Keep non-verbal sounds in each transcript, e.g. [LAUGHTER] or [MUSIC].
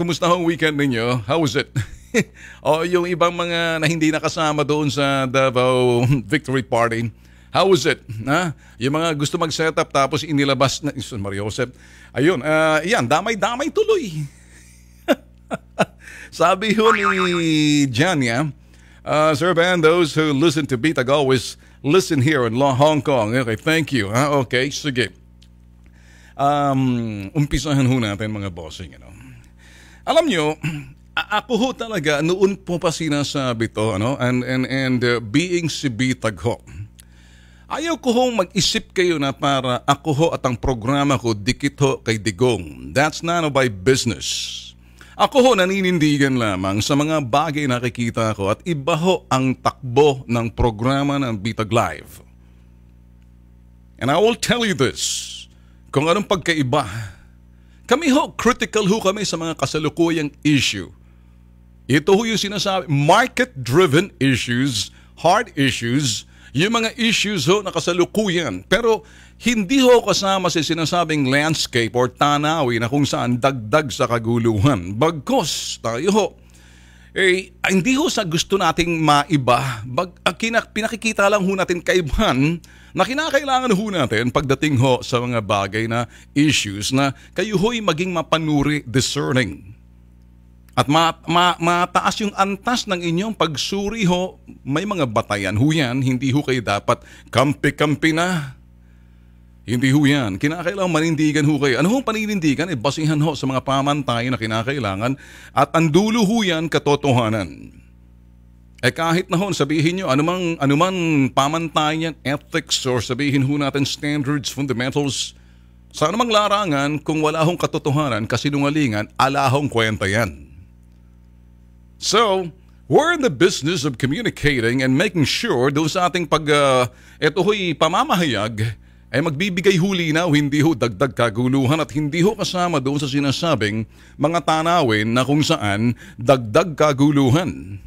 Kumusta ho weekend ninyo? How was it? [LAUGHS] o oh, yung ibang mga na hindi nakasama doon sa Davao Victory Party, how was it? Ha? Yung mga gusto mag-setup tapos inilabas na, Mario Joseph, ayun, uh, yan, damay-damay tuloy. [LAUGHS] Sabi ho ni Jania, uh, Sir Ben, those who listen to Bitag always listen here in Hong Kong. Okay, thank you. Huh? Okay, sige. Um, umpisahan ho natin mga bossing. Ano? Alam nyo, [CLEARS THROAT] ako ho talaga, noon po pa sinasabi to, ano? and, and, and uh, being si B. Tagho. Ayaw ko ho mag-isip kayo na para ako ho at ang programa ko dikit ho kay Digong. That's none of my business. Ako ho naninindigan lamang sa mga bagay na nakikita ko at iba ho ang takbo ng programa ng Bitag Live. And I will tell you this, kung anong pagkaiba kami ho, critical ho kami sa mga kasalukuyang issue. Ito ho yung sinasabi, market-driven issues, hard issues, yung mga issues ho na kasalukuyan. Pero hindi ho kasama sa sinasabing landscape or tanawi na kung saan dagdag sa kaguluhan. Bagkos, tayo ho, eh, ah, hindi ho sa gusto nating maiba, bag, uh, ah, kinak, pinakikita lang ho natin kaibahan na kinakailangan ho natin pagdating ho sa mga bagay na issues na kayo ho'y maging mapanuri discerning. At ma, ma, mataas yung antas ng inyong pagsuri ho, may mga batayan ho yan, hindi ho kayo dapat kampi-kampi na hindi ho yan. Kinakailangan manindigan ho kayo. Ano hong paninindigan? E eh, basihan ho sa mga pamantayan na kinakailangan at ang dulo ho yan katotohanan. Eh kahit na ho, sabihin nyo, anumang, anumang pamantayan, ethics, or sabihin ho natin standards, fundamentals, sa anumang larangan, kung wala hong katotohanan, kasinungalingan, alahong kwenta yan. So, We're in the business of communicating and making sure daw sa ating pag uh, ito ho'y pamamahayag ay eh, magbibigay huli hulinaw, hindi ho dagdag kaguluhan at hindi ho kasama doon sa sinasabing mga tanawin na kung saan dagdag kaguluhan.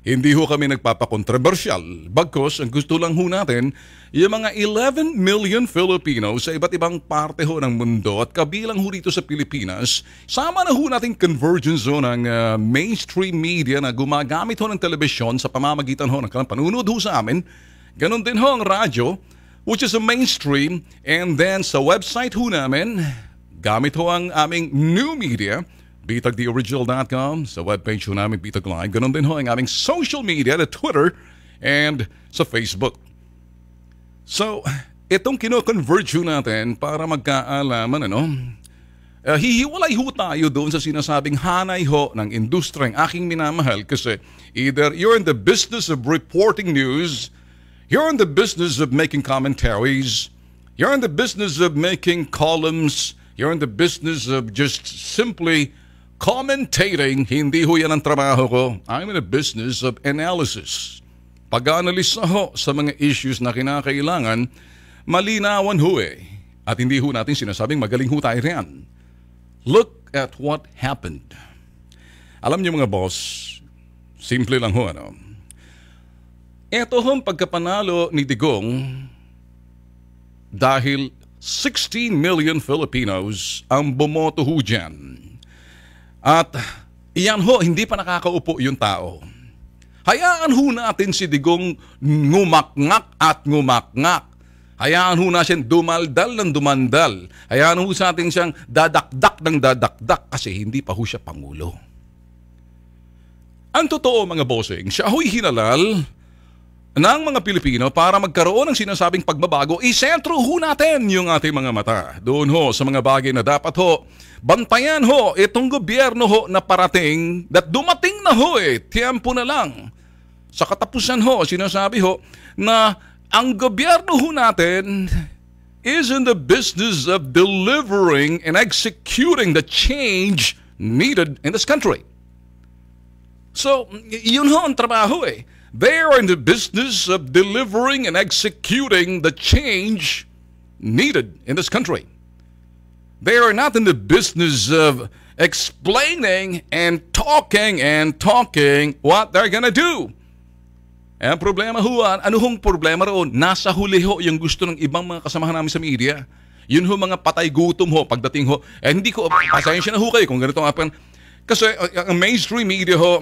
Hindi ho kami nagpapakontrobersyal. Bagkos, ang gusto lang ho natin, yung mga 11 million Filipinos sa iba't ibang parte ho ng mundo at kabilang ho rito sa Pilipinas, sama na ho nating convergence ho ng uh, mainstream media na gumagamit ho ng telebisyon sa pamamagitan ho ng kanilang panunood ho sa amin. ganun din ho ang radyo which is a mainstream. And then sa website ho namin, gamit ho ang aming new media, bitagtheoriginal.com, sa webpage ho namin Bitag Live. Ganun din ho ang aming social media na Twitter and sa Facebook. So, itong kino-converge ho natin para magkaalaman, ano, uh, hihiwalay ho tayo doon sa sinasabing hanay ho ng industriyang aking minamahal kasi either you're in the business of reporting news You're in the business of making commentaries. You're in the business of making columns. You're in the business of just simply commentating. Hindi ho yan ang trabaho ko. I'm in the business of analysis. pag analisa ho sa mga issues na kinakailangan, malinawan ho eh. At hindi ho natin sinasabing magaling ho tayo riyan. Look at what happened. Alam niyo mga boss, simple lang ho ano. Ito hong pagkapanalo ni Digong dahil 16 million Filipinos ang bumoto ho dyan. At iyan ho, hindi pa nakakaupo yung tao. Hayaan ho natin si Digong ngumakngak at ngumakngak. Hayaan ho na siyang dumaldal ng dumandal. Hayaan ho sa atin siyang dadakdak ng dadakdak kasi hindi pa ho siya Pangulo. Ang totoo mga bossing, siya ho'y hinalal ng mga Pilipino para magkaroon ng sinasabing pagbabago, isentro ho natin yung ating mga mata. Doon ho sa mga bagay na dapat ho, bantayan ho itong gobyerno ho na parating that dumating na ho eh, tiempo na lang. Sa katapusan ho, sinasabi ho na ang gobyerno ho natin is in the business of delivering and executing the change needed in this country. So, yun ho ang trabaho eh They are in the business of delivering and executing the change needed in this country. They are not in the business of explaining and talking and talking what they're gonna do. Ang problema ho, ah, ano hong problema roon? Nasa huli ho yung gusto ng ibang mga kasamahan namin sa media. Yun ho mga patay gutom ho pagdating ho. Eh hindi ko, pasensya na ho kayo kung ganito nga pa. Kasi ah, ang mainstream media ho,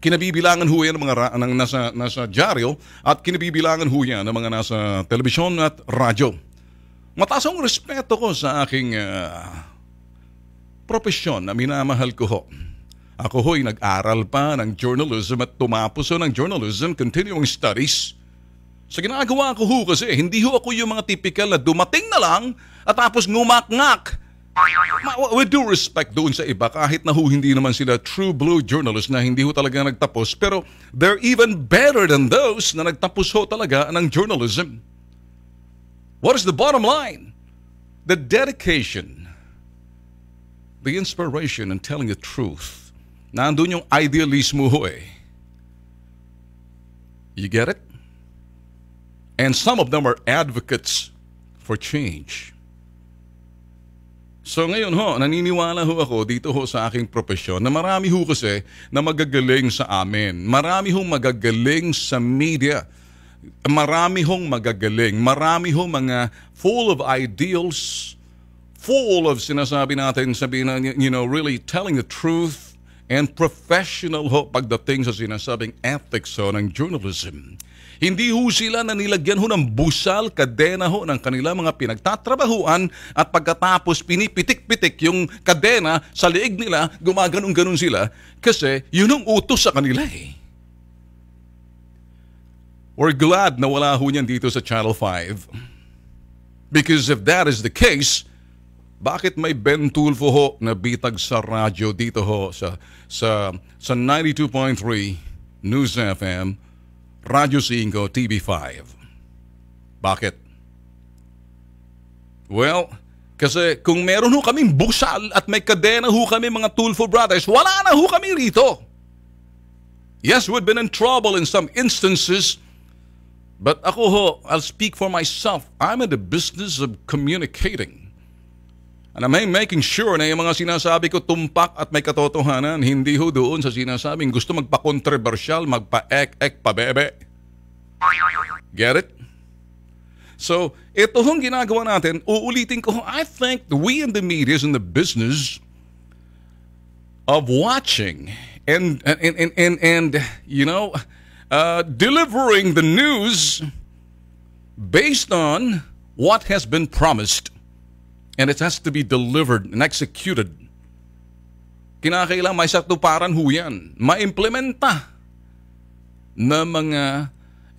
Kinabibilangan ho yan ng mga ng nasa, nasa dyaryo at kinabibilangan ho yan ng mga nasa telebisyon at radyo. Mataas ang respeto ko sa aking uh, ah, profesyon na minamahal ko ho. Ako ho'y nag-aral pa ng journalism at tumapos ho ng journalism continuing studies. Sa ginagawa ko ho kasi, hindi ho ako yung mga typical na dumating na lang at tapos ngumak-ngak Ma- with due respect doon sa iba, kahit na ho hindi naman sila true blue journalists na hindi ho talaga nagtapos, pero they're even better than those na nagtapos ho talaga ng journalism. What is the bottom line? The dedication, the inspiration in telling the truth. Nandun yung idealismo ho eh. You get it? And some of them are advocates for change. So ngayon ho, naniniwala ho ako dito ho sa aking profesyon na marami ho kasi na magagaling sa amin. Marami hong magagaling sa media. Marami hong magagaling. Marami ho mga full of ideals, full of sinasabi natin, sabi na, you know, really telling the truth, and professional ho pagdating sa sinasabing ethics ho ng journalism. Hindi ho sila na nilagyan ho ng busal, kadena ho ng kanila mga pinagtatrabahuan at pagkatapos pinipitik-pitik yung kadena sa liig nila, gumaganong-ganon sila kasi yun ang utos sa kanila eh. We're glad na wala ho niyan dito sa Channel 5. Because if that is the case, bakit may Ben Tulfo ho na bitag sa radyo dito ho sa sa sa 92.3 News FM, Radyo 5, TV5? Bakit? Well, kasi kung meron ho kaming buksal at may kadena ho kami mga Tulfo brothers, wala na ho kami rito. Yes, we've been in trouble in some instances, but ako ho, I'll speak for myself. I'm in the business of communicating. And I'm making sure na yung mga sinasabi ko tumpak at may katotohanan, hindi ho doon sa sinasabing gusto magpa-controversial, magpa-ek-ek, pabebe. Get it? So, ito hong ginagawa natin, uulitin ko, I think we in the media is in the business of watching and, and, and, and, and you know, uh, delivering the news based on what has been promised. And it has to be delivered and executed. Kinakailangan may satuparan ho yan. Maimplementa na mga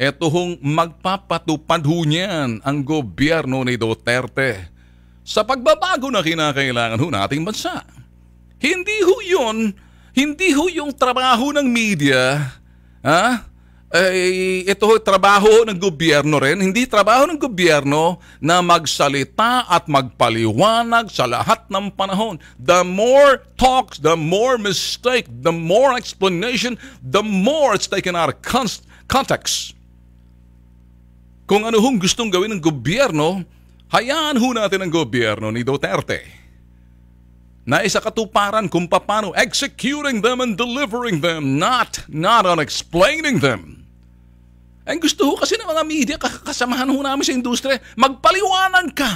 etohong magpapatupad ho niyan ang gobyerno ni Duterte sa pagbabago na kinakailangan ho nating bansa. Hindi ho yun, hindi ho yung trabaho ng media, ha? Ah, eh, ito trabaho ng gobyerno rin. Hindi trabaho ng gobyerno na magsalita at magpaliwanag sa lahat ng panahon. The more talks, the more mistake, the more explanation, the more it's taken out of context. Kung ano hong gustong gawin ng gobyerno, hayaan ho natin ang gobyerno ni Duterte na isa katuparan kung paano executing them and delivering them, not, not on explaining them. Ang gusto ko kasi ng mga media, kasamahan ho namin sa industriya, magpaliwanag ka.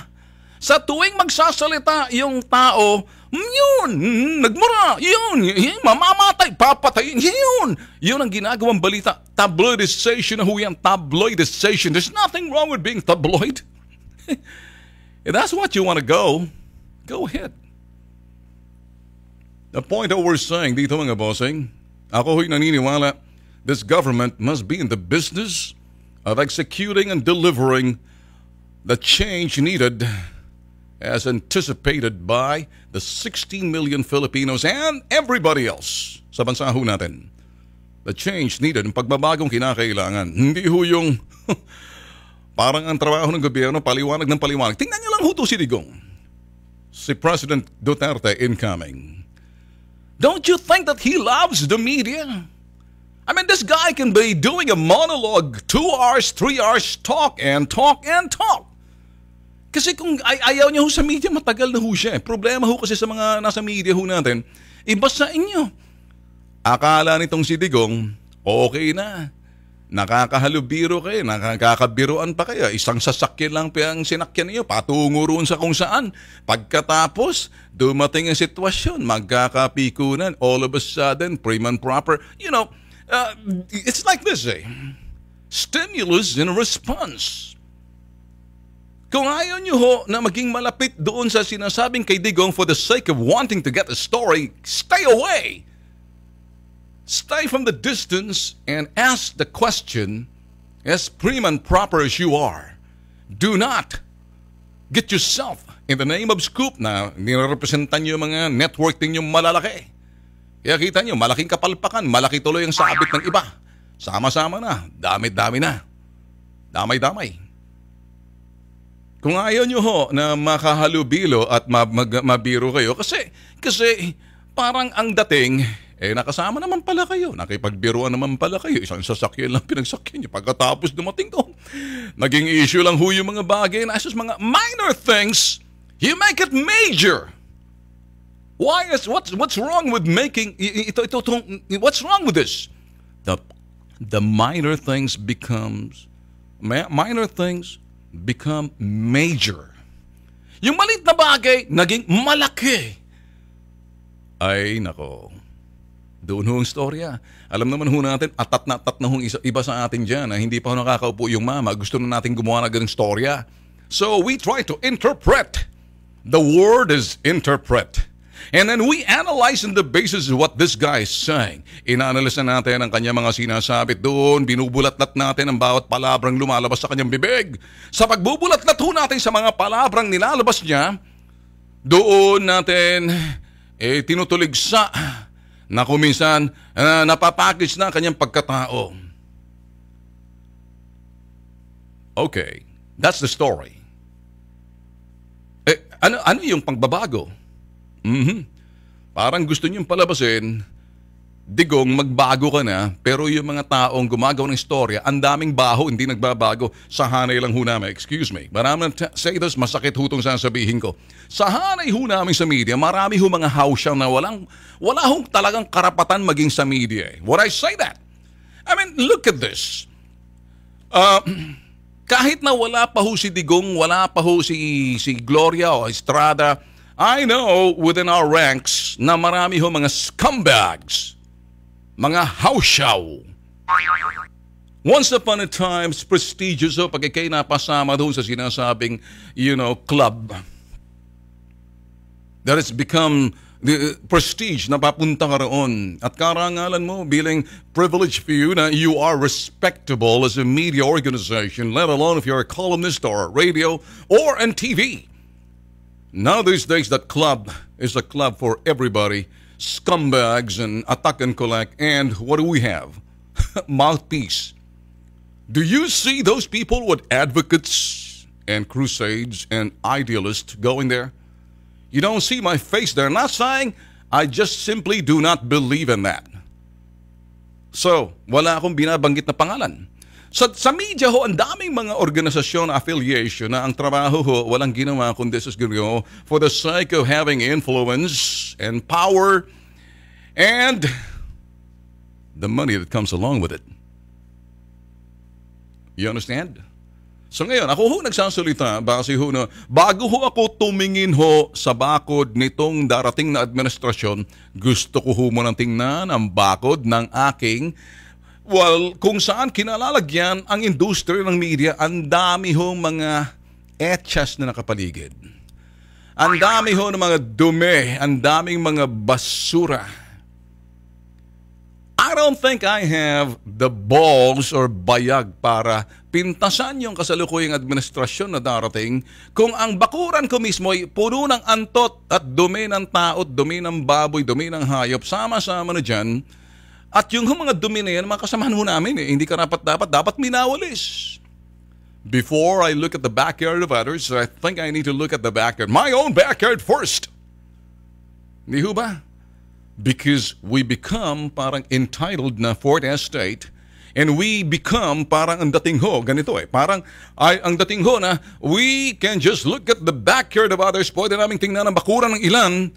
Sa tuwing magsasalita yung tao, yun, nagmura, yun, yun, mamamatay, papatay, yun. Yun ang ginagawang balita. Tabloidization na ho yan, tabloidization. There's nothing wrong with being tabloid. [LAUGHS] If that's what you want to go, go ahead. The point that we're saying dito mga bossing, ako ho'y naniniwala This government must be in the business of executing and delivering the change needed as anticipated by the 60 million Filipinos and everybody else sa bansa ho natin. The change needed, yung pagbabagong kinakailangan. Hindi ho yung [LAUGHS] parang ang trabaho ng gobyerno, paliwanag ng paliwanag. Tingnan niyo lang ho to si Digong. Si President Duterte incoming. Don't you think that he loves the media? I mean, this guy can be doing a monologue, two hours, three hours, talk and talk and talk. Kasi kung ay ayaw niya ho sa media, matagal na ho siya. Eh. Problema ho kasi sa mga nasa media ho natin, iba sa inyo. Akala nitong si Digong, okay na. Nakakahalubiro kayo, nakakakabiruan pa kayo. Isang sasakyan lang pa ang sinakyan niyo, patungo roon sa kung saan. Pagkatapos, dumating ang sitwasyon, magkakapikunan, all of a sudden, prim and proper. You know, Uh, it's like this, eh? Stimulus and response. Kung ayaw nyo ho na maging malapit doon sa sinasabing kay Digong for the sake of wanting to get the story, stay away. Stay from the distance and ask the question as prim and proper as you are. Do not get yourself in the name of Scoop na nirepresentan nyo yung mga network ninyong malalaki kaya kita nyo, malaking kapalpakan, malaki tuloy ang sabit ng iba. Sama-sama na, dami-dami na. Damay-damay. Kung ayaw nyo ho na makahalubilo at mag- mabiro kayo, kasi, kasi parang ang dating, eh nakasama naman pala kayo, nakipagbiruan naman pala kayo, isang sasakyan lang pinagsakyan nyo. Pagkatapos dumating doon, naging issue lang ho yung mga bagay na mga minor things, you make it major. Why is what's what's wrong with making ito ito, ito what's wrong with this? The the minor things becomes minor things become major. Yung malit na bagay naging malaki. Ay nako. Doon ho ang storya. Alam naman ho natin, atat na atat na ho isa, iba sa atin dyan. Na hindi pa ho nakakaupo yung mama. Gusto na natin gumawa na ganung storya. So we try to interpret. The word is interpret. And then we analyze on the basis of what this guy is saying. Inanalyze na natin ang kanya mga sinasabit doon, binubulatlat natin ang bawat palabrang lumalabas sa kanyang bibig. Sa pagbubulatlat ho natin sa mga palabrang nilalabas niya, doon natin eh, tinutuligsa na kuminsan uh, ah, napapakis na kanyang pagkatao. Okay, that's the story. Eh, ano, ano yung pagbabago? Mm-hmm. Parang gusto niyong palabasin, digong magbago ka na, pero yung mga taong gumagawa ng istorya, ang daming baho, hindi nagbabago. Sa hanay lang ho namin, excuse me. Marami ng say this, masakit hutong sasabihin ko. Sa hanay ho namin sa media, marami ho mga hausyang na walang, wala hong talagang karapatan maging sa media. Eh. What I say that? I mean, look at this. Uh, [CLEARS THROAT] kahit na wala pa ho si Digong, wala pa ho si, si Gloria o Estrada, I know within our ranks na marami ho mga scumbags, mga hausyaw. Once upon a time, prestigious ho pagkikay napasama doon sa sinasabing, you know, club. That has become the uh, prestige na papunta ka roon. At karangalan mo bilang privilege for you na you are respectable as a media organization, let alone if you're a columnist or a radio or on TV. Now these days, that club is a club for everybody. Scumbags and attack and collect. And what do we have? [LAUGHS] Mouthpiece. Do you see those people with advocates and crusades and idealists going there? You don't see my face there. Not saying I just simply do not believe in that. So, wala akong binabanggit na pangalan. Sa, sa media ho, ang daming mga organisasyon affiliation na ang trabaho ho, walang ginawa kundi sa Gurgo for the sake of having influence and power and the money that comes along with it. You understand? So ngayon, ako ho nagsasalita base ho na bago ho ako tumingin ho sa bakod nitong darating na administrasyon, gusto ko ho munang tingnan ang bakod ng aking Well, kung saan kinalalagyan ang industriya ng media, ang dami ho mga etchas na nakapaligid. Ang dami ho ng mga dumi, ang daming mga basura. I don't think I have the balls or bayag para pintasan yung kasalukuyang administrasyon na darating kung ang bakuran ko mismo ay puno ng antot at dumi ng tao, dumi ng baboy, dumi ng hayop, sama-sama na dyan, at yung mga dumi na yan, mga kasamahan mo namin eh, hindi karapat dapat, dapat minawalis. Before I look at the backyard of others, I think I need to look at the backyard, my own backyard first. Hindi ho ba? Because we become parang entitled na Fort estate and we become parang ang dating ho, ganito eh, parang ay, ang dating ho na we can just look at the backyard of others, pwede namin tingnan ang bakuran ng ilan,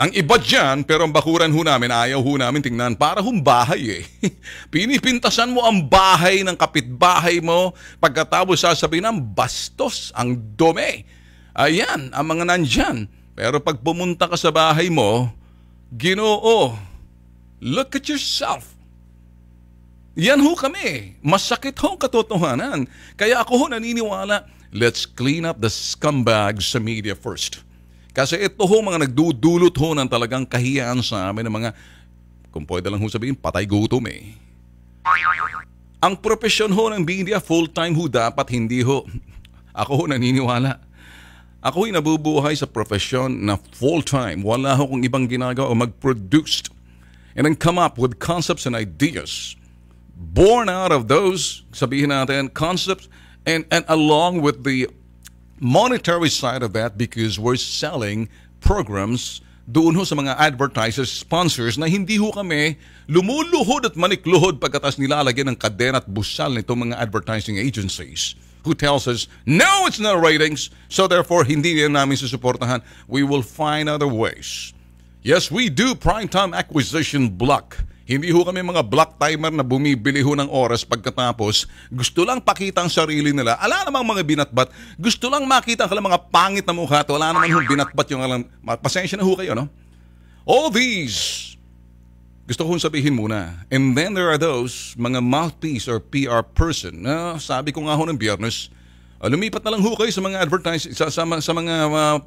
ang iba dyan, pero ang bakuran ho namin, ayaw ho namin tingnan. Para hong bahay eh. [LAUGHS] Pinipintasan mo ang bahay ng kapitbahay mo. Pagkatapos sasabihin ng bastos, ang dome. Ayan, ang mga nandyan. Pero pag pumunta ka sa bahay mo, ginoo, look at yourself. Yan ho kami. Masakit ho ang katotohanan. Kaya ako ho naniniwala, let's clean up the scumbags sa media first. Kasi ito ho mga nagdudulot ho ng talagang kahiyaan sa amin ng mga, kung pwede lang ho sabihin, patay gutom eh. Ang profesyon ho ng media full-time ho dapat hindi ho. Ako ho naniniwala. Ako ay nabubuhay sa profesyon na full-time. Wala ho kung ibang ginagawa o mag-produce and then come up with concepts and ideas born out of those, sabihin natin, concepts and, and along with the monetary side of that because we're selling programs doon ho sa mga advertisers, sponsors na hindi ho kami lumuluhod at manikluhod pagkatas nilalagyan ng kadena at busal nitong mga advertising agencies who tells us, no, it's not ratings, so therefore hindi na namin susuportahan. We will find other ways. Yes, we do primetime acquisition block hindi ho kami mga black timer na bumibili ho ng oras pagkatapos. Gusto lang pakita ang sarili nila. Ala namang mga binatbat. Gusto lang makita ang mga pangit na mukha at wala namang binatbat yung alam. Pasensya na ho kayo, no? All these gusto kong sabihin muna. And then there are those mga mouthpiece or PR person na sabi ko nga ho ng biyernes, ah, lumipat na lang ho kayo sa mga advertise sa, sa, sa mga uh,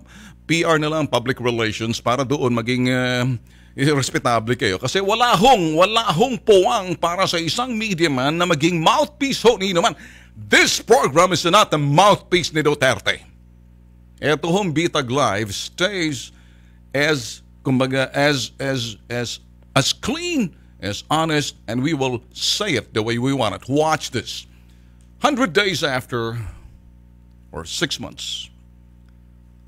PR na lang, public relations para doon maging uh, respetable kayo. Kasi wala hong, wala hong puwang para sa isang media man na maging mouthpiece ho ni naman. This program is not the mouthpiece ni Duterte. Ito hong Bitag Live stays as, kumbaga, as, as, as, as clean, as honest, and we will say it the way we want it. Watch this. 100 days after, or six months,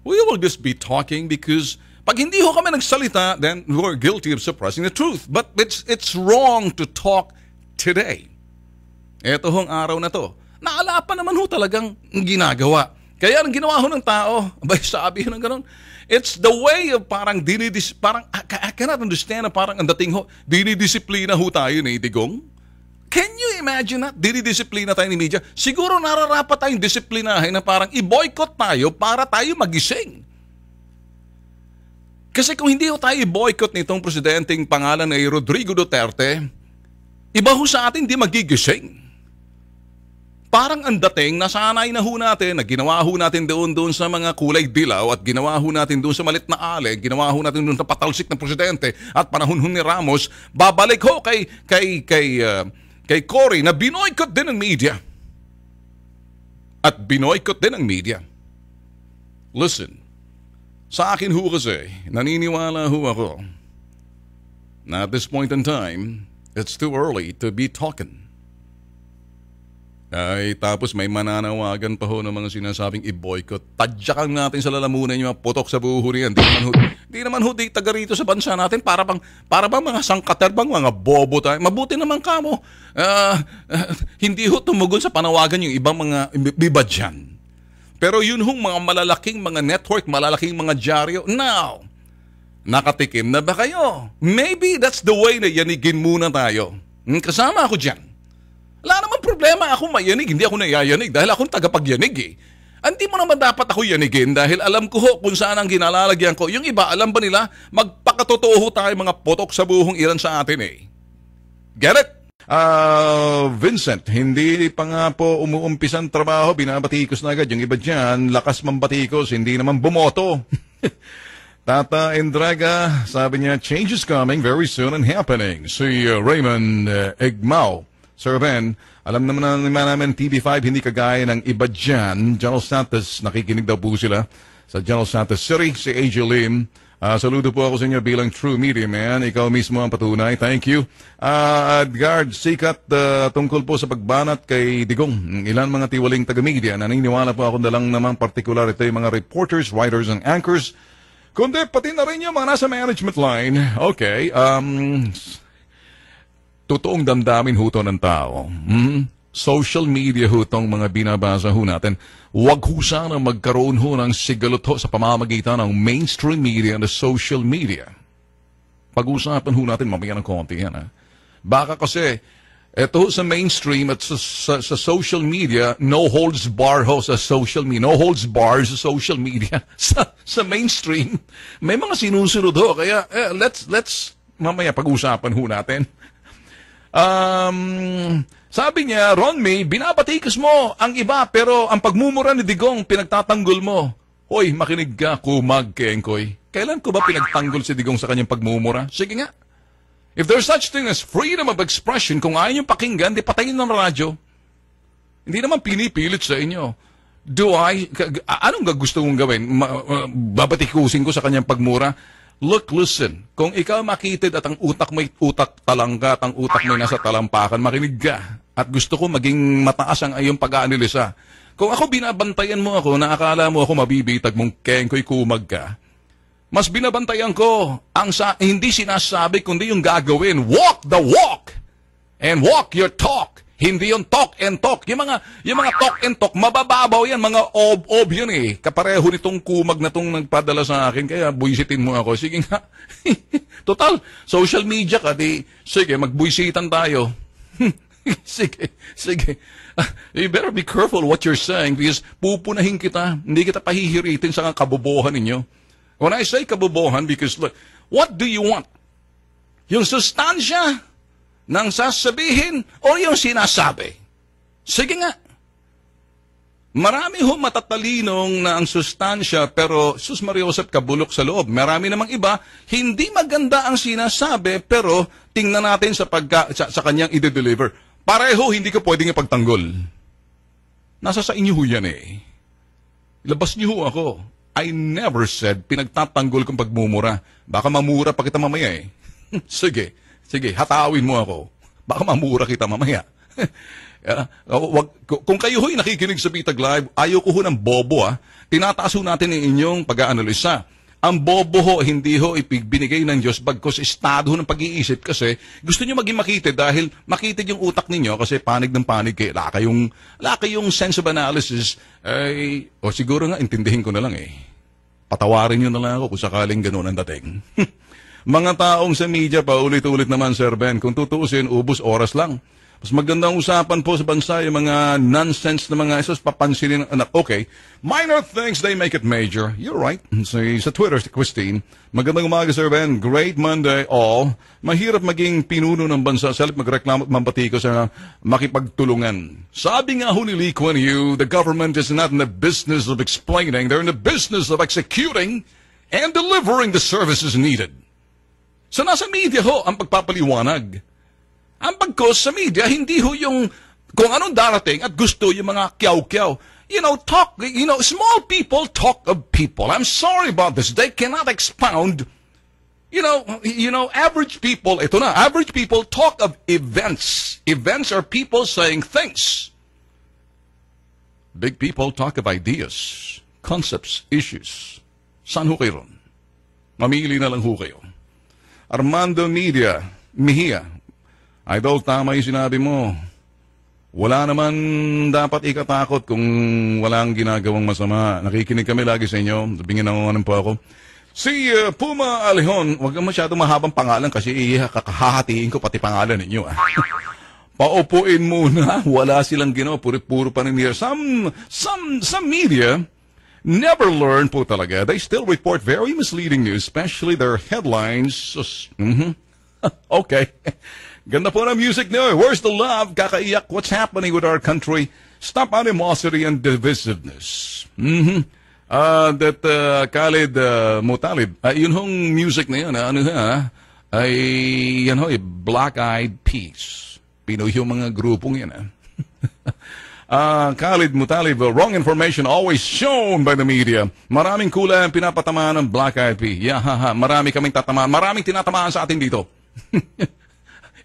we will just be talking because pag hindi ho kami nagsalita, then we're guilty of suppressing the truth. But it's, it's wrong to talk today. Ito hong araw na to. Naalapan naman ho talagang ginagawa. Kaya ang ginawa ho ng tao, abay [LAUGHS] sabi ho ng ganun, it's the way of parang dinidis, parang I, I cannot understand na parang ang dating ho, dinidisiplina ho tayo ni Digong. Can you imagine that? Dinidisiplina tayo ni media. Siguro nararapat tayong disiplinahin na parang i-boycott tayo para tayo magising. Kasi kung hindi ho tayo i-boycott nitong presidenteng pangalan ay Rodrigo Duterte, iba ho sa atin di magigising. Parang ang dating, nasanay na ho natin, na ginawa ho natin doon doon sa mga kulay dilaw at ginawa ho natin doon sa malit na ale, ginawa ho natin doon sa patalsik ng presidente at panahon ho ni Ramos, babalik ho kay, kay, kay, uh, kay Cory na binoycott din ng media. At binoycott din ang media. Listen, sa akin ho kasi, naniniwala ho ako na at this point in time, it's too early to be talking. Ay, tapos may mananawagan pa ho ng mga sinasabing i-boycott. Tadyakan natin sa lalamunan yung mga putok sa buho niyan. Di naman ho, di naman ho, di taga rito sa bansa natin. Para bang, para bang mga sangkater bang mga bobo tayo. Mabuti naman kamo. Uh, ah, uh, ah, hindi ho tumugon sa panawagan yung ibang mga iba dyan. Pero yun hong mga malalaking mga network, malalaking mga dyaryo. Now, nakatikim na ba kayo? Maybe that's the way na yanigin muna tayo. Hmm, kasama ako dyan. Wala naman problema ako mayanig, hindi ako nayayanig dahil akong tagapagyanig eh. Ah, hindi mo naman dapat ako yanigin dahil alam ko ho kung saan ang ginalalagyan ko. Yung iba, alam ba nila, magpakatotoo ho tayo mga potok sa buhong ilan sa atin eh. Get it? Uh, Vincent, hindi pa nga po umuumpisang trabaho, binabatikos na agad. Yung iba dyan, lakas mambatikos, hindi naman bumoto. [LAUGHS] Tata Indraga, sabi niya, change is coming very soon and happening. Si uh, Raymond uh, Sir Ben, alam naman na naman namin TV5, hindi kagaya ng iba dyan. General Santos, nakikinig daw po sila sa General Santos City, si AJ Lim. Uh, saludo po ako sa inyo bilang true media man. Ikaw mismo ang patunay. Thank you. Uh, ah, Edgar, Sikat, uh, tungkol po sa pagbanat kay Digong. Ilan mga tiwaling taga-media. Naniniwala po ako dalang naman particular ito yung mga reporters, writers, and anchors. Kundi pati na rin yung mga nasa management line. Okay. Um, totoong damdamin huto ng tao. Mm? Social media hutong mga binabasa ho natin. Huwag ho sana magkaroon ho ng sigalot sa pamamagitan ng mainstream media and social media. Pag-usapan ho natin mamaya ng konti yan. Ha? Baka kasi, ito sa mainstream at sa, sa, sa social media, no holds bar ho sa social media. No holds bar sa social media. [LAUGHS] sa, sa mainstream, may mga sinusunod ho. Kaya eh, let's, let's mamaya pag-usapan ho natin. Um, sabi niya, Ron May, binabatikos mo ang iba pero ang pagmumura ni Digong pinagtatanggol mo. Hoy, makinig ka, kumag, Kengkoy. Kailan ko ba pinagtanggol si Digong sa kanyang pagmumura? Sige nga. If there's such thing as freedom of expression, kung ayaw niyong pakinggan, di patayin ng radyo. Hindi naman pinipilit sa inyo. Do I, anong gusto kong gawin? Babatikusin ko sa kanyang pagmura? Look, listen. Kung ikaw makitid at ang utak mo'y utak talangga at ang utak mo'y nasa talampakan, makinig ka. At gusto ko maging mataas ang iyong pag-aanalisa. Kung ako binabantayan mo ako na akala mo ako mabibitag mong kengkoy kumag ka, mas binabantayan ko ang sa hindi sinasabi kundi yung gagawin. Walk the walk and walk your talk. Hindi yon talk and talk. Yung mga, yung mga talk and talk, mabababaw yan. Mga ob-ob yan eh. Kapareho nitong kumag na itong nagpadala sa akin. Kaya buisitin mo ako. Sige nga. [LAUGHS] Total, social media ka. Di, sige, magbuisitan tayo. [LAUGHS] sige, sige. [LAUGHS] You better be careful what you're saying because pupunahin kita. Hindi kita pahihiritin sa kabobohan ninyo. When I say kabobohan, because look, what do you want? Yung sustansya, ng sasabihin o yung sinasabi. Sige nga. Marami ho matatalinong na ang sustansya pero sus Mariosep kabulok sa loob. Marami namang iba, hindi maganda ang sinasabi pero tingnan natin sa, pagka, sa, sa kanyang i deliver Pareho hindi ka pwedeng ipagtanggol. Nasa sa inyo ho yan eh. Labas niyo ho ako. I never said pinagtatanggol kong pagmumura. Baka mamura pa kita mamaya eh. [LAUGHS] Sige. Sige, hatawin mo ako. Baka mamura kita mamaya. [LAUGHS] yeah. Oh, wag, kung kayo ho'y nakikinig sa Bitag Live, ayoko ho ng bobo ah. Tinataas ho natin ang inyong pag-aanalisa. Ang bobo ho, hindi ho ipinigay ng Diyos bagkos estado ho ng pag-iisip kasi gusto niyo maging makitid dahil makitid yung utak ninyo kasi panig ng panig eh. kayo. Wala yung, wala yung sense of analysis. Ay, o siguro nga, intindihin ko na lang eh. Patawarin niyo na lang ako kung sakaling ganun ang dating. [LAUGHS] Mga taong sa media, pa ulit ulit naman, Sir Ben, kung tutuusin, ubos oras lang. Mas magandang usapan po sa bansa yung mga nonsense na mga isos, papansinin ng anak. Okay, minor things, they make it major. You're right. Say, sa Twitter, si Christine, magandang umaga, Sir Ben. Great Monday, all. Mahirap maging pinuno ng bansa sa halip magreklamo at mambati ko sa makipagtulungan. Sabi nga ho ni Lee Kuan Yew, the government is not in the business of explaining, they're in the business of executing and delivering the services needed. So nasa media ho ang pagpapaliwanag. Ang pagkos sa media, hindi ho yung kung anong darating at gusto yung mga kyaw-kyaw. You know, talk, you know, small people talk of people. I'm sorry about this. They cannot expound. You know, you know, average people, ito na, average people talk of events. Events are people saying things. Big people talk of ideas, concepts, issues. San ho kayo ron? Mamili na lang ho kayo. Armando Media, Mejia, Idol, tama yung sinabi mo. Wala naman dapat ikatakot kung walang ginagawang masama. Nakikinig kami lagi sa inyo. Sabingin na ano po ako. Si uh, Puma Alehon, huwag kang masyadong mahabang pangalan kasi kakahatiin ko pati pangalan ninyo. Ah. [LAUGHS] Paupuin muna, [LAUGHS] wala silang ginawa, puro, puro paninira. Some, some, some media, never learn po talaga. They still report very misleading news, especially their headlines. Mm-hmm. [LAUGHS] okay. Ganda po ng music nyo. Where's the love? Kakaiyak. What's happening with our country? Stop animosity and divisiveness. Mm-hmm. Uh, that uh, Khalid uh, Mutalib, uh, yun hong music na yun, ano ha, ay yan ho, eh, Black Eyed Peas. Pinoy yung mga grupong yan. [LAUGHS] uh, Khalid Mutalib, wrong information always shown by the media. Maraming kulay ang pinapatamaan ng Black IP. Peas. Yeah, Marami kaming tatamaan. Maraming tinatamaan sa atin dito. [LAUGHS]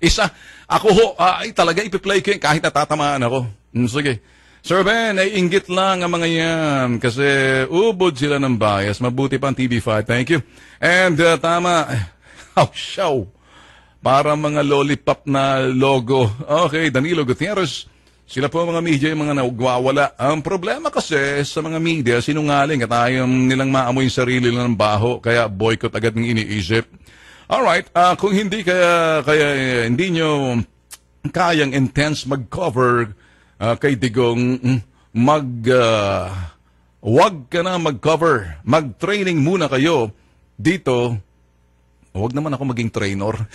Isa, ako ho, uh, ay, talaga ipiplay ko yun kahit natatamaan ako. Mm, sige. Sir Ben, ay inggit lang ang mga yan kasi ubod sila ng bias. Mabuti pa ang TV5. Thank you. And uh, tama, oh, [LAUGHS] show. Para mga lollipop na logo. Okay, Danilo Gutierrez. Sila po mga media yung mga nagwawala. Ang problema kasi sa mga media, sinungaling at ayaw nilang maamoy yung sarili ng baho, kaya boycott agad ng iniisip. Alright, uh, ah, kung hindi kaya, kaya uh, hindi nyo kayang intense mag-cover uh, kay Digong, mm, mag, uh, wag ka na mag-cover. Mag-training muna kayo dito. Wag naman ako maging trainer. [LAUGHS]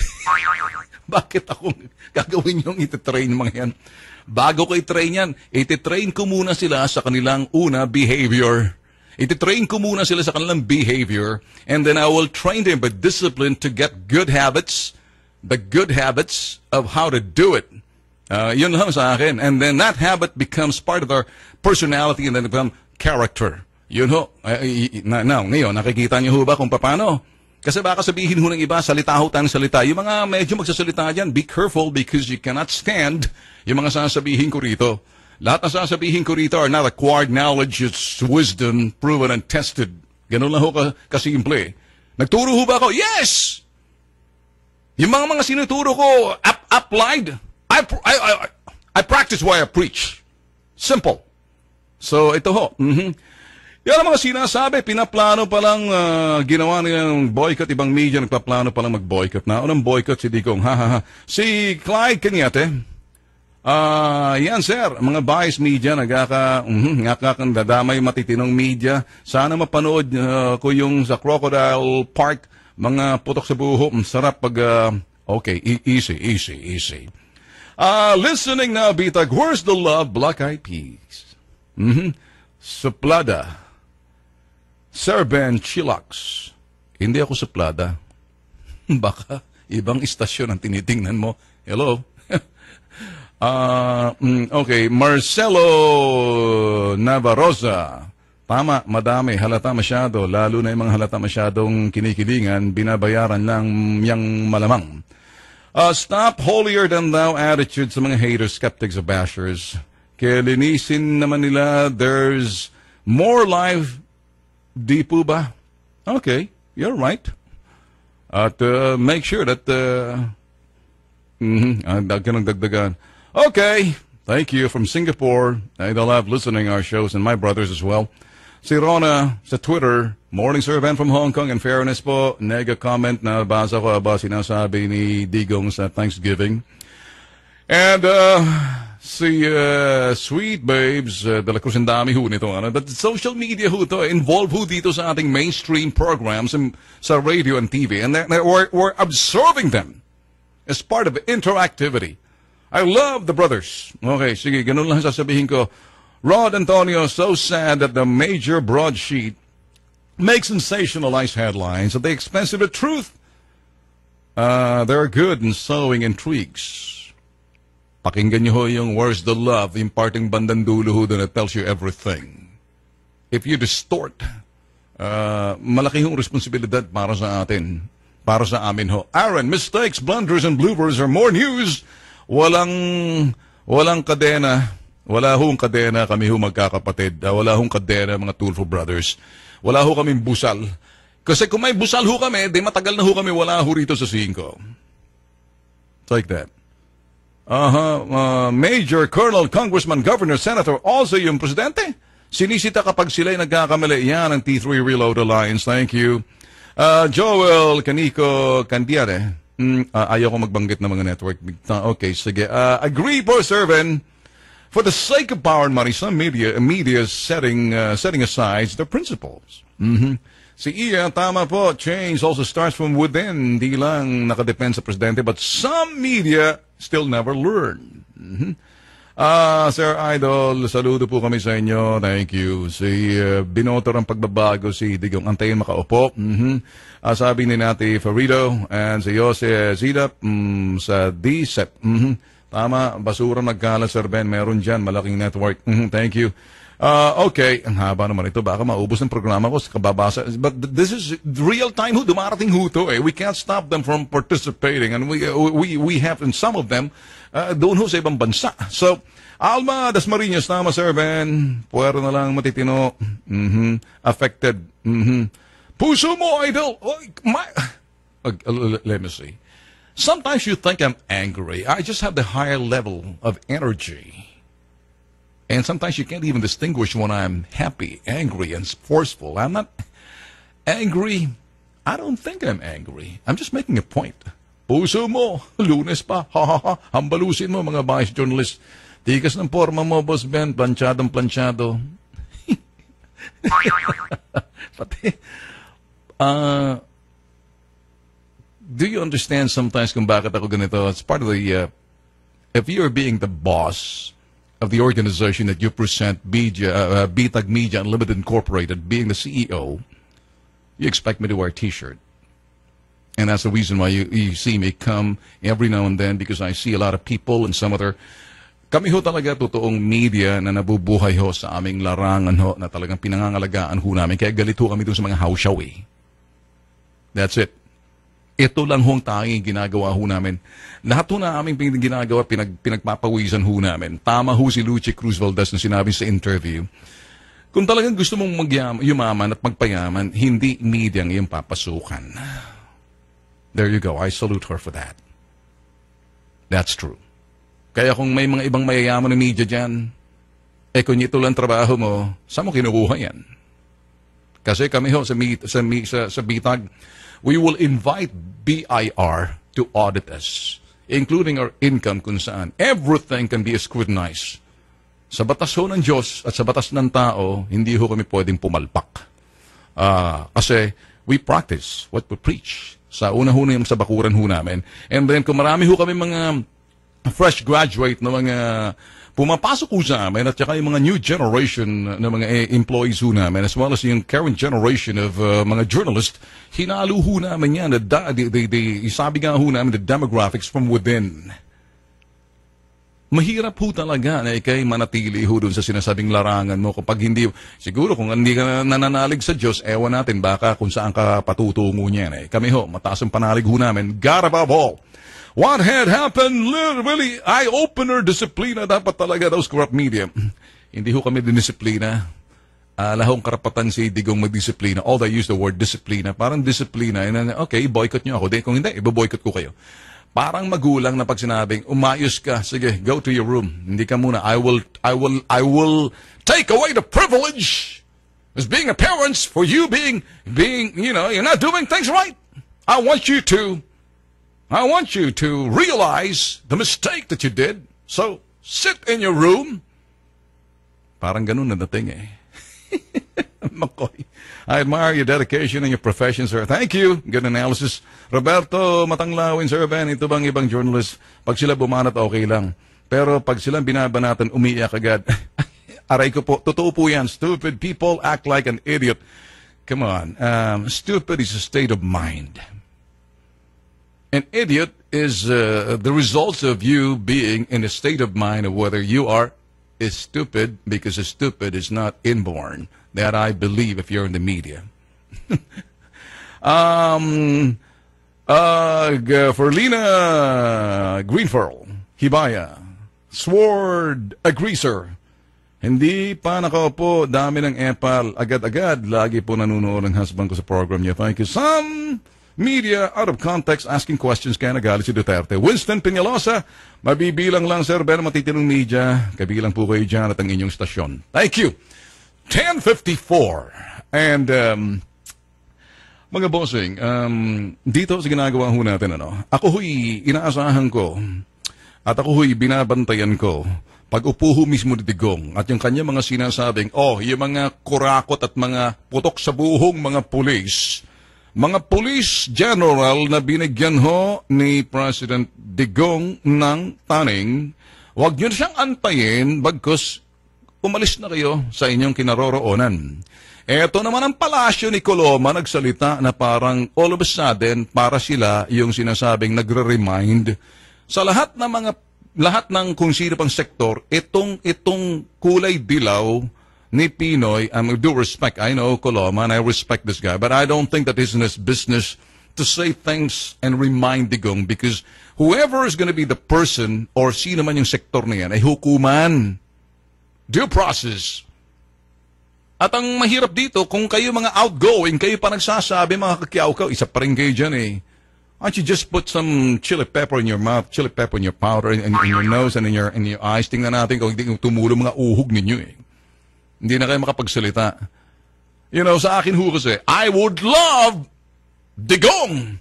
Bakit ako gagawin yung ititrain mga yan? Bago ko i-train yan, iti-train ko muna sila sa kanilang una behavior. Iti-train ko muna sila sa kanilang behavior and then I will train them with discipline to get good habits, the good habits of how to do it. Uh, yun lang sa akin. And then that habit becomes part of our personality and then become character. Yun ho. Uh, now, ngayon, nakikita niyo ho ba kung paano? Kasi baka sabihin ho ng iba, salita ho tayong salita. Yung mga medyo magsasalita dyan, be careful because you cannot stand yung mga sasabihin ko rito. Lahat na sasabihin ko rito are not acquired knowledge, it's wisdom proven and tested. Ganun lang ho ka, kasimple. Nagturo ho ba ako? Yes! Yung mga mga sinuturo ko, up, applied, I, I, I, I practice what I preach. Simple. So, ito ho. Mm-hmm. Yan ang mga sinasabi, pinaplano palang uh, ginawa ng boycott, ibang media nagpaplano pa lang mag-boycott na. Unang boycott si Digong, ha ha ha. Si Clyde Cañete, uh, ah, yan sir, mga biased media, nagaka mm, nadamay matitinong media. Sana mapanood uh, ko yung sa Crocodile Park, mga putok sa buho, sarap pag, uh, okay, e-, easy, easy, easy. Uh, listening na, Bitag, where's the love, Black Eyed Peas? Mm-hmm. Suplada. Sir Ben Chilax, hindi ako suplada. [LAUGHS] Baka ibang istasyon ang tinitingnan mo. Hello? uh, [LAUGHS] okay, Marcelo Navarroza. Tama, madami, halata masyado, lalo na yung mga halata masyadong kinikilingan, binabayaran lang yung malamang. Uh, stop holier-than-thou attitude sa mga haters, skeptics, or bashers. Kailinisin naman nila, there's more life Di po ba? Okay, you're right. At uh, make sure that... Uh, mm-hmm, ah, dagdagan. Okay, thank you from Singapore. I love listening our shows and my brothers as well. Si Rona sa Twitter, Morning Sir from Hong Kong. In fairness po, nega-comment na basa ko ba sinasabi ni Digong sa Thanksgiving. And uh, si uh, Sweet Babes uh, de la Cruz, ang dami ho nito. Ano? That social media ho to, eh, involved ho dito sa ating mainstream programs and, sa radio and TV. And they're, they're, we're, we're observing them as part of interactivity. I love the brothers. Okay, sige, ganun lang sasabihin ko. Rod Antonio, so sad that the major broadsheet makes sensationalized headlines at the expense of the truth. Uh, they're good in sowing intrigues. Pakinggan niyo ho yung Where's the Love, yung parting bandang dulo ho doon that tells you everything. If you distort, uh, malaki hong responsibilidad para sa atin, para sa amin ho. Aaron, mistakes, blunders, and bloopers are more news. Walang, walang kadena. Wala hong kadena kami ho magkakapatid. Ah, wala hong kadena mga Tulfo Brothers. Wala ho kaming busal. Kasi kung may busal ho kami, di matagal na ho kami wala ho rito sa singko. It's like that uh, uh, Major, Colonel, Congressman, Governor, Senator, also yung Presidente. Sinisita kapag sila ay nagkakamali. Yan ang T3 Reload Alliance. Thank you. Uh, Joel Canico Candiare. Mm, uh, ayaw magbanggit ng mga network. Ah, okay, sige. Uh, agree po, Servant. For the sake of power and money, some media, media setting, uh, setting aside the principles. Mm-hmm. Si Iya, tama po, change also starts from within. Hindi lang sa presidente, but some media still never learn. Mm-hmm. Ah, uh, Sir Idol, saludo po kami sa inyo. Thank you. Si uh, eh, Binotor ang pagbabago, si Digong Antayin makaupo. Mm-hmm. Uh, sabi ni Nati Farido and si Jose Zidap mm, sa DCEP. Mm-hmm. Tama, basura nagkala, Sir Ben. Meron dyan, malaking network. Mm-hmm. Thank you. Uh, okay, ang haba naman ito. Baka maubos ng programa ko kababasa. But this is real time. Who dumarating ho to eh. We can't stop them from participating. And we, uh, we, we have, and some of them, uh, doon ho sa ibang bansa. So, Alma Dasmariñas, tama sir Ben. Puwero na lang matitino. Mm-hmm. Affected. Mm-hmm. Puso mo, idol. My... Let me see. Sometimes you think I'm angry. I just have the higher level of energy. And sometimes you can't even distinguish when I'm happy, angry, and forceful. I'm not angry. I don't think I'm angry. I'm just making a point. Puso mo, lunes pa, ha ha ha, hambalusin mo mga bias journalists. Tigas ng forma mo, Boss Ben, planchadong planchado. [LAUGHS] Pati, uh, do you understand sometimes kung bakit ako ganito? It's part of the, uh, if you're being the boss, of the organization that you present, BJ, uh, uh BTAG Media Unlimited Incorporated, being the CEO, you expect me to wear a T-shirt. And that's the reason why you, you see me come every now and then because I see a lot of people and some other kami ho talaga totoong media na nabubuhay ho sa aming larangan ho na talagang pinangangalagaan ho namin. Kaya galit ho kami dun sa mga house show eh. That's it. Ito lang ang tanging ginagawa ho namin. Lahat ho na aming ginagawa, pinag, pinagpapawisan ho namin. Tama ho si Luce Cruz Valdez na sinabi sa interview. Kung talagang gusto mong magyam, yumaman at magpayaman, hindi media ang iyong papasukan. There you go. I salute her for that. That's true. Kaya kung may mga ibang mayayaman ng media dyan, eh kung ito lang trabaho mo, saan mo kinukuha yan? Kasi kami ho sa, sa, sa, sa BITAG, we will invite BIR to audit us, including our income kung saan. Everything can be scrutinized. Sa batas ho ng Diyos at sa batas ng tao, hindi ho kami pwedeng pumalpak. Uh, kasi we practice what we preach. Sa una ho na sa bakuran ho namin. And then kung marami ho kami mga fresh graduate na mga pumapasok po sa amin at saka yung mga new generation uh, ng mga eh, employees ho namin as well as yung current generation of uh, mga journalists, hinalo ho namin yan. The, the, the, the, sabi nga ho namin the demographics from within. Mahirap po talaga na ikay manatili ho doon sa sinasabing larangan mo kapag hindi, siguro kung hindi ka nananalig sa Diyos, ewan natin baka kung saan ka patutungo niyan. Eh. Kami ho, mataas ang panalig ho namin. God above all. What had happened? Really, eye-opener, disiplina. Dapat talaga those corrupt media. Hindi ho kami dinisiplina. Uh, lahong karapatan si Digong magdisiplina. All they use the word disiplina. Parang disiplina. And then, okay, boycott nyo ako. Then, kung hindi, iboboycott ko kayo. Parang magulang na pag sinabing, umayos ka, sige, go to your room. Hindi ka muna. I will, I will, I will take away the privilege as being a parent for you being, being, you know, you're not doing things right. I want you to I want you to realize the mistake that you did. So, sit in your room. Parang ganun na dating eh. [LAUGHS] McCoy, I admire your dedication and your profession, sir. Thank you. Good analysis. Roberto Matanglawin, sir Ben, ito bang ibang journalist? Pag sila bumanat, okay lang. Pero pag sila binabanatan, umiiyak agad. [LAUGHS] Aray ko po, totoo po yan. Stupid people act like an idiot. Come on. Um, stupid is a state of mind. An idiot is uh, the result of you being in a state of mind of whether you are is stupid because a stupid is not inborn. That I believe if you're in the media. [LAUGHS] um, uh, for Lena Greenfurl, Hibaya, Sword, Aggressor, Hindi pa nakaupo, dami ng epal, agad-agad. Lagi po nanonood ng husband ko sa program niya. Thank you, Sam. media out of context asking questions kaya nagalit si Duterte. Winston Peñalosa, mabibilang lang sir, pero matitinong media, kabilang po kayo dyan at ang inyong stasyon. Thank you. 10.54. And um, mga bossing, um, dito sa ginagawa ho natin, ano, ako ho'y inaasahan ko at ako ho'y binabantayan ko pag-upo ho mismo ni Digong at yung kanya mga sinasabing, oh, yung mga kurakot at mga putok sa buhong mga pulis, mga police general na binigyan ho ni President Digong ng taning, huwag nyo siyang antayin bagkus umalis na kayo sa inyong kinaroroonan. Ito naman ang palasyo ni Coloma nagsalita na parang all of a sudden para sila yung sinasabing nagre-remind sa lahat ng mga lahat ng kung sino pang sektor, itong itong kulay dilaw ni Pinoy, I mean, do respect, I know Coloma and I respect this guy, but I don't think that is in his business to say things and remind Digong because whoever is going to be the person or sino man yung sektor na yan ay hukuman. Due process. At ang mahirap dito, kung kayo mga outgoing, kayo pa nagsasabi, mga kakiyawkaw, isa pa rin kayo dyan eh. Aren't you just put some chili pepper in your mouth, chili pepper in your powder, in, in, in your nose, and in your, in your eyes? Tingnan natin kung tumulong mga uhog ninyo eh. Hindi na kayo makapagsalita. You know, sa akin ho kasi, I would love Digong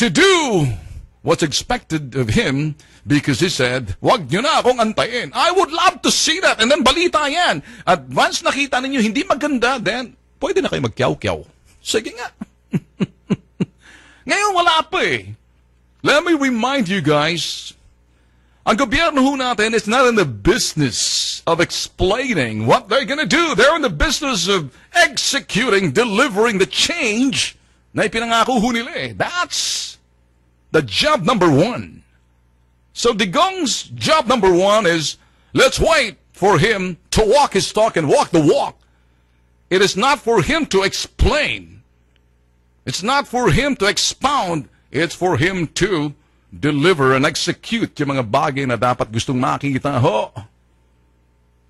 to do what's expected of him because he said, wag nyo na akong antayin. I would love to see that. And then balita yan. At once nakita ninyo hindi maganda, then pwede na kayo magkyaw-kyaw. Sige nga. [LAUGHS] Ngayon wala pa eh. Let me remind you guys, Uncle gobyerno ho is not in the business of explaining what they're going to do. They're in the business of executing, delivering the change na ipinangako nila That's the job number one. So Digong's job number one is let's wait for him to walk his talk and walk the walk. It is not for him to explain. It's not for him to expound. It's for him to deliver and execute yung mga bagay na dapat gustong makita ho.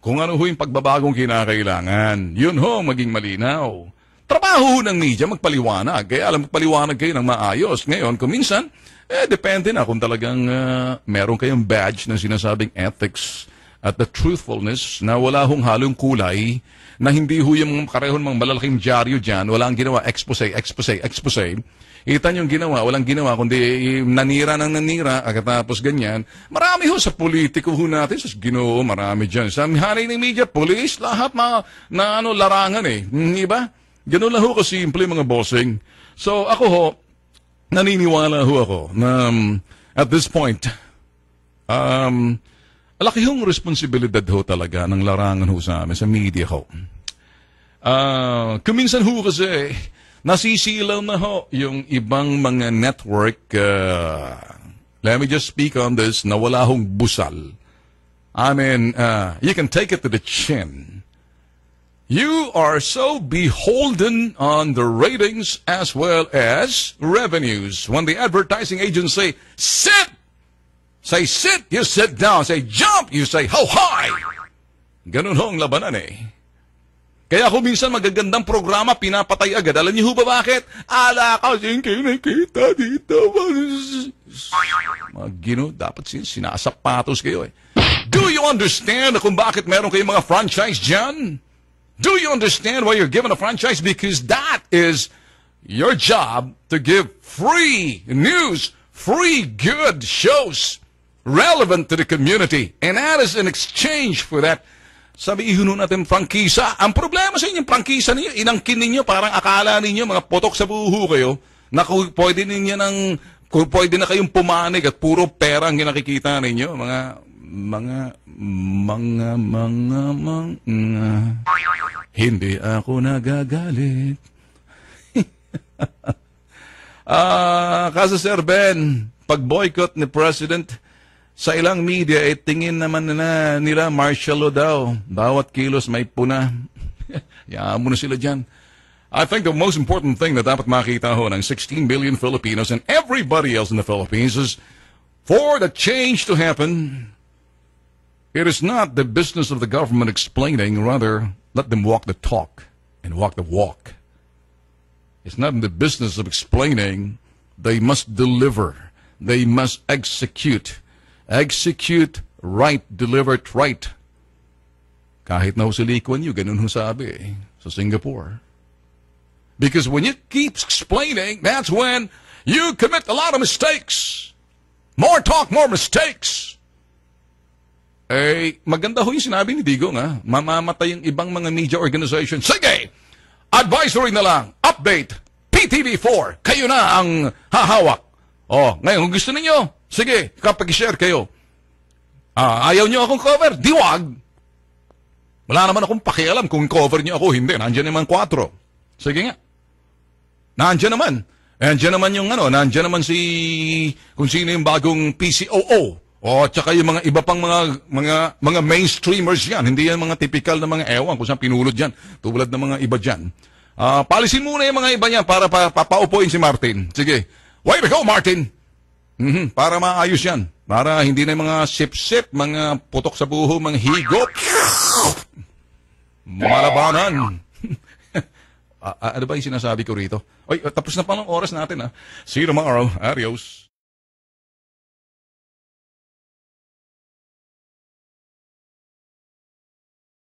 Kung ano ho yung pagbabagong kinakailangan, yun ho maging malinaw. Trabaho ho ng media magpaliwanag, kaya alam magpaliwanag kayo ng maayos. Ngayon, kung minsan, eh, depende na kung talagang uh, meron kayong badge ng sinasabing ethics at the truthfulness na wala hong halong kulay na hindi ho yung karehon mga malalaking dyaryo dyan, wala ang ginawa, expose, expose, expose. Kita nyo ginawa, walang ginawa, kundi nanira ng nanira, akatapos ganyan. Marami ho sa politiko ho natin, sa ginoo, marami dyan. Sa hari ng media, police, lahat mga, na ano, larangan eh. Di hmm, ba? Ganun lang ho kasimple mga bossing. So ako ho, naniniwala ho ako na um, at this point, um, Laki hong responsibilidad ho talaga ng larangan ho sa amin, sa media ho. Uh, kuminsan ho kasi, nasisilaw na ho yung ibang mga network. Uh, let me just speak on this, na wala hong busal. I mean, uh, you can take it to the chin. You are so beholden on the ratings as well as revenues. When the advertising agency said, Say sit, you sit down. Say jump, you say how high. Ganun ho ang labanan eh. Kaya kung minsan magagandang programa, pinapatay agad. Alam niyo ho ba bakit? Ala kasing kinikita dito. Mga gino, dapat sin sinasapatos kayo eh. Do you understand kung bakit meron kayong mga franchise dyan? Do you understand why you're given a franchise? Because that is your job to give free news, free good shows relevant to the community. And that is in exchange for that. Sabihin nun natin, prangkisa. Ang problema sa inyong prangkisa ninyo, inangkin ninyo, parang akala ninyo, mga potok sa buho kayo, na pwede ninyo ng, pwede na kayong pumanig at puro pera ang ginakikita ninyo, mga, mga, mga, mga, mga, hindi ako nagagalit. [LAUGHS] Ah, uh, kasi Sir Ben, pag-boycott ni President sa ilang media, eh, tingin naman na nila martial law daw. Bawat kilos may puna. [LAUGHS] Yaan mo na sila dyan. I think the most important thing that dapat makita ho ng 16 billion Filipinos and everybody else in the Philippines is for the change to happen, it is not the business of the government explaining. Rather, let them walk the talk and walk the walk. It's not in the business of explaining. They must deliver. They must execute. Execute right, deliver right. Kahit na ho sa Lee Kuan Yew, ganun ho sabi eh, sa Singapore. Because when you keep explaining, that's when you commit a lot of mistakes. More talk, more mistakes. Eh, maganda ho yung sinabi ni Digong, nga. Mamamatay yung ibang mga media organization. Sige! Advisory na lang. Update. PTV4. Kayo na ang hahawak. Oh, ngayon, kung gusto ninyo, Sige, kapag share kayo. Ah, ayaw nyo akong cover? Diwag! Wala naman akong pakialam kung cover nyo ako. Hindi, nandiyan naman 4. Sige nga. Nandiyan naman. Nandiyan naman yung ano, nandiyan naman si, kung sino yung bagong PCOO. O, tsaka yung mga iba pang mga, mga, mga mainstreamers yan. Hindi yan mga typical na mga ewan kung saan pinulot yan. Tulad ng mga iba dyan. Uh, palisin muna yung mga iba niya para pa, papaupuin si Martin. Sige. Way to go, Martin! Mm-hmm. Para maayos yan. Para hindi na mga sip-sip, mga putok sa buho, mga higop. Malabanan. [LAUGHS] ano ba yung sinasabi ko rito? Oy, tapos na palang oras natin ha. Ah. See you tomorrow. Adios.